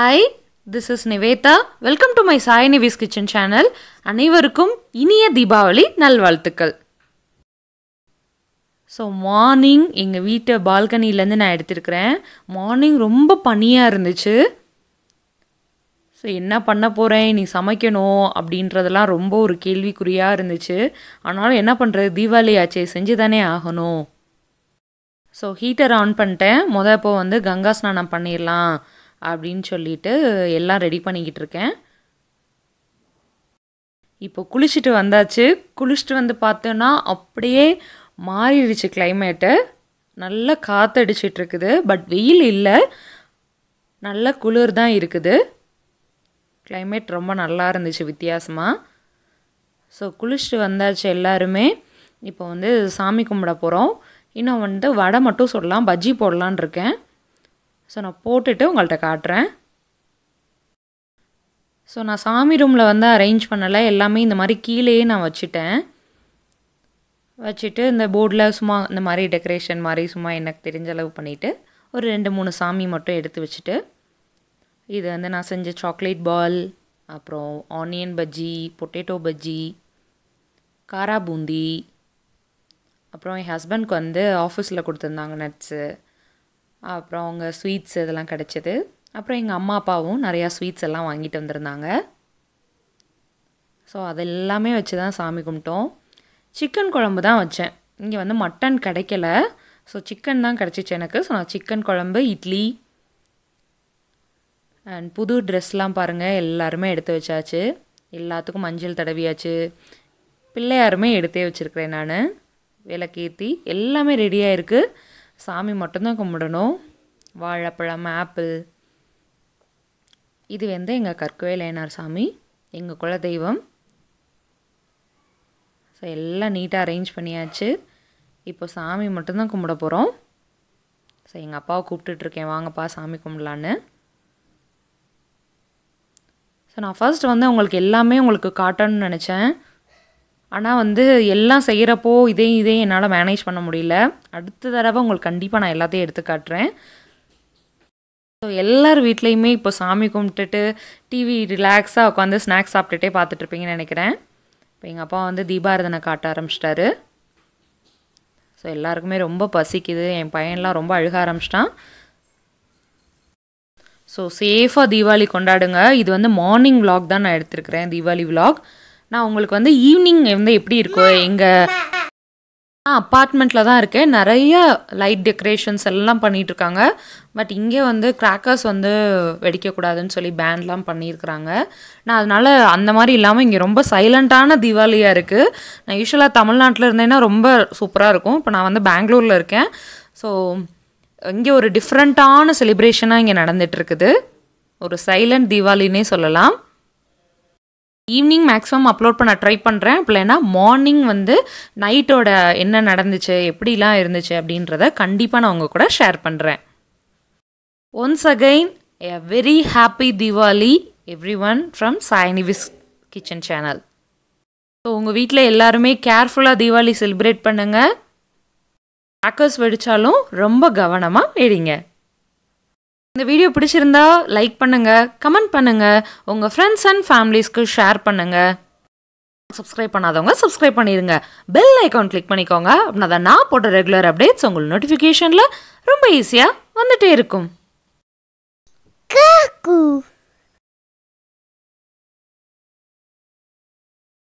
hi this is Nivetha welcome to my Sai Nivi's kitchen channel அனைவருக்கும் இனிய தீபாவளி நல்வாழ்த்துக்கள் ஸோ மார்னிங் எங்கள் வீட்டை பால்கனிலேருந்து நான் எடுத்திருக்கிறேன் மார்னிங் ரொம்ப பனியாக இருந்துச்சு ஸோ என்ன பண்ண போகிறேன் நீ சமைக்கணும் அப்படின்றதெல்லாம் ரொம்ப ஒரு கேள்விக்குறியாக இருந்துச்சு ஆனாலும் என்ன பண்ணுறது தீபாவளி ஆச்சே செஞ்சு தானே ஆகணும் ஸோ ஹீட்டர் ஆன் பண்ணிட்டேன் மொதல் இப்போ வந்து கங்கா ஸ்நானம் பண்ணிடலாம் அப்படின்னு சொல்லிட்டு எல்லாம் ரெடி பண்ணிக்கிட்டு இருக்கேன் இப்போ குளிச்சுட்டு வந்தாச்சு குளிச்சுட்டு வந்து பார்த்தோன்னா அப்படியே மாறிடுச்சு கிளைமேட்டு நல்லா காற்றடிச்சிட்டு இருக்குது பட் வெயில் இல்லை நல்ல குளிர் தான் இருக்குது கிளைமேட் ரொம்ப நல்லா இருந்துச்சு வித்தியாசமாக ஸோ குளிச்சுட்டு வந்தாச்சு எல்லாருமே இப்போ வந்து சாமி கும்பிட போகிறோம் இன்னும் வந்து வடை மட்டும் சொல்லலாம் பஜ்ஜி போடலான் இருக்கேன் ஸோ நான் போட்டுட்டு உங்கள்கிட்ட காட்டுறேன் ஸோ நான் சாமி ரூமில் வந்து அரேஞ்ச் பண்ணலை எல்லாமே இந்த மாதிரி கீழேயே நான் வச்சுட்டேன் வச்சுட்டு இந்த போர்டில் சும்மா இந்த மாதிரி டெக்கரேஷன் மாதிரி சும்மா எனக்கு தெரிஞ்ச அளவு பண்ணிவிட்டு ஒரு ரெண்டு மூணு சாமி மட்டும் எடுத்து வச்சுட்டு இது வந்து நான் செஞ்ச சாக்லேட் பால் அப்புறம் ஆனியன் பஜ்ஜி பொட்டேட்டோ பஜ்ஜி காரா பூந்தி அப்புறம் என் ஹஸ்பண்ட்க்கு வந்து ஆஃபீஸில் கொடுத்துருந்தாங்க நட்ஸு அப்புறம் அவங்க ஸ்வீட்ஸ் இதெல்லாம் கிடச்சிது அப்புறம் எங்கள் அம்மா அப்பாவும் நிறையா ஸ்வீட்ஸ் எல்லாம் வாங்கிட்டு வந்திருந்தாங்க ஸோ அதெல்லாமே வச்சு தான் சாமி கும்பிட்டோம் சிக்கன் குழம்பு தான் வச்சேன் இங்கே வந்து மட்டன் கிடைக்கல ஸோ சிக்கன் தான் கிடச்சிச்சு எனக்கு ஸோ நான் சிக்கன் குழம்பு இட்லி அண்ட் புது ட்ரெஸ்லாம் பாருங்கள் எல்லாருமே எடுத்து வச்சாச்சு எல்லாத்துக்கும் மஞ்சள் தடவியாச்சு பிள்ளையாருமே எடுத்தே வச்சுருக்கிறேன் நான் விளக்கேற்றி எல்லாமே ரெடியாக இருக்குது சாமி மட்டும்தான் கும்பிடணும் வாழைப்பழம் ஆப்பிள் இது வந்து எங்கள் கற்குவேலையனார் சாமி எங்கள் குலதெய்வம் ஸோ எல்லாம் நீட்டாக அரேஞ்ச் பண்ணியாச்சு இப்போ சாமி மட்டும்தான் கும்பிட போகிறோம் ஸோ எங்கள் அப்பாவை கூப்பிட்டுட்ருக்கேன் வாங்கப்பா சாமி கும்பிடலான்னு ஸோ நான் ஃபர்ஸ்ட் வந்து உங்களுக்கு எல்லாமே உங்களுக்கு காட்டணும்னு நினச்சேன் ஆனால் வந்து எல்லாம் செய்கிறப்போ இதையும் இதையும் என்னால் மேனேஜ் பண்ண முடியல அடுத்த தடவை உங்களுக்கு கண்டிப்பாக நான் எல்லாத்தையும் எடுத்து காட்டுறேன் ஸோ எல்லார் வீட்லேயுமே இப்போ சாமி கும்பிட்டுட்டு டிவி ரிலாக்ஸாக உட்காந்து ஸ்நாக்ஸ் சாப்பிட்டுட்டே பார்த்துட்ருப்பீங்கன்னு நினைக்கிறேன் இப்போ எங்கள் அப்பா வந்து தீபாரதனை காட்ட ஆரம்பிச்சிட்டாரு ஸோ எல்லாருக்குமே ரொம்ப பசிக்குது என் பையன்லாம் ரொம்ப அழுக ஆரம்பிச்சிட்டான் ஸோ சேஃபாக தீபாவளி கொண்டாடுங்க இது வந்து மார்னிங் விலாக் தான் நான் எடுத்துருக்கிறேன் தீபாவளி விலாக் நான் உங்களுக்கு வந்து ஈவினிங் வந்து எப்படி இருக்கும் எங்கள் அப்பார்ட்மெண்ட்டில் தான் இருக்கேன் நிறைய லைட் டெக்கரேஷன்ஸ் எல்லாம் பண்ணிகிட்ருக்காங்க பட் இங்கே வந்து கிராக்கர்ஸ் வந்து வெடிக்கக்கூடாதுன்னு சொல்லி பேன்லாம் பண்ணியிருக்கிறாங்க நான் அதனால் அந்த மாதிரி இல்லாமல் இங்கே ரொம்ப சைலண்ட்டான தீபாவளியாக இருக்குது நான் யூஸ்வலாக தமிழ்நாட்டில் இருந்தேன்னா ரொம்ப சூப்பராக இருக்கும் இப்போ நான் வந்து பெங்களூரில் இருக்கேன் ஸோ இங்கே ஒரு டிஃப்ரெண்ட்டான செலிப்ரேஷனாக இங்கே நடந்துகிட்ருக்குது ஒரு சைலண்ட் தீபாவளின்னே சொல்லலாம் ஈவினிங் மேக்ஸிமம் அப்லோட் பண்ண ட்ரை பண்ணுறேன் இல்லைனா மார்னிங் வந்து நைட்டோட என்ன நடந்துச்சு எப்படிலாம் இருந்துச்சு அப்படின்றத கண்டிப்பாக நான் உங்கள் கூட ஷேர் பண்ணுறேன் once again a very happy Diwali everyone from Sainivis kitchen channel so உங்கள் வீட்டில் எல்லாருமே கேர்ஃபுல்லாக தீபாவளி செலிப்ரேட் பண்ணுங்கள் கிராக்கர்ஸ் வெடித்தாலும் ரொம்ப கவனமாக வெடிங்க இந்த வீடியோ பிடிச்சிருந்தா லைக் பண்ணுங்கள் கமெண்ட் பண்ணுங்கள் உங்கள் ஃப்ரெண்ட்ஸ் அண்ட் ஃபேமிலிஸ்க்கு ஷேர் பண்ணுங்கள் சப்ஸ்கிரைப் பண்ணாதவங்க சப்ஸ்கிரைப் பண்ணிடுங்க பெல் ஐக்கான் கிளிக் பண்ணிக்கோங்க அப்படின்னா நான் போட்ட ரெகுலர் அப்டேட்ஸ் உங்களுக்கு நோட்டிஃபிகேஷனில் ரொம்ப ஈஸியாக வந்துகிட்டே இருக்கும்